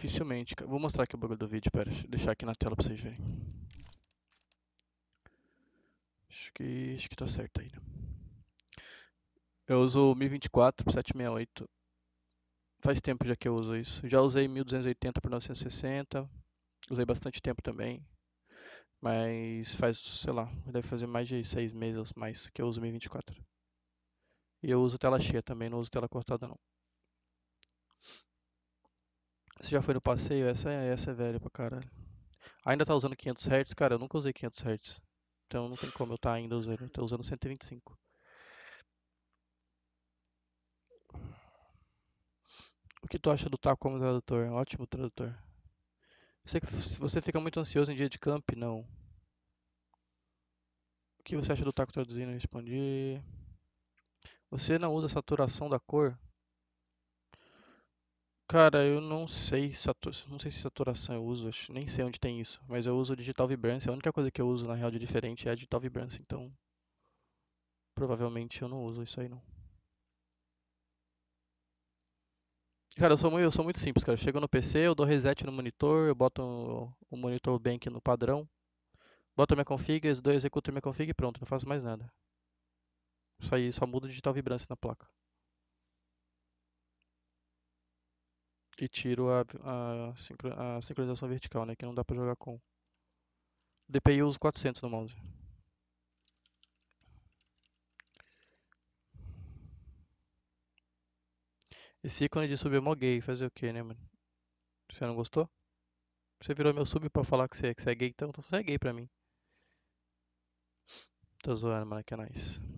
dificilmente. Vou mostrar aqui o bagulho do vídeo, pera. Deixar aqui na tela pra vocês verem. Acho que, acho que tá certo aí, né? Eu uso 1024 por 768. Faz tempo já que eu uso isso. Já usei 1280 por 960. Usei bastante tempo também. Mas faz, sei lá, deve fazer mais de 6 meses mais que eu uso 1024. E eu uso tela cheia também, não uso tela cortada não. Você já foi no passeio? Essa, é- essa é velha pra caralho. Ainda tá usando 500 Hz? Cara, eu nunca usei 500 Hz. Então não tem como eu estar tá ainda usando. Eu tô usando 125. O que tu acha do Taco como tradutor? Ótimo tradutor. Você, se você fica muito ansioso em dia de camp? Não. O que você acha do Taco traduzindo? Eu respondi. Você não usa saturação da cor? Cara, eu não sei, não sei se saturação eu uso, acho- nem sei onde tem isso, mas eu uso digital vibrance, a única coisa que eu uso na real de diferente é a digital vibrance, então provavelmente eu não uso isso aí não. Cara, eu sou muito, eu sou muito simples, cara. Eu chego no PC, eu dou reset no monitor, eu boto o monitor bank no padrão, boto minha config, executo minha config e pronto, não faço mais nada. Isso aí só muda o digital vibrance na placa. e tiro a, a, a sincronização vertical, né, que não dá para jogar com. DPI eu uso 400 no mouse. Esse ícone de sub eu gay, fazer o que, né, mano? Você não gostou? Você virou meu sub pra falar que você, que você é gay, então, então você é gay pra mim. Tô zoando, mano, que é nice.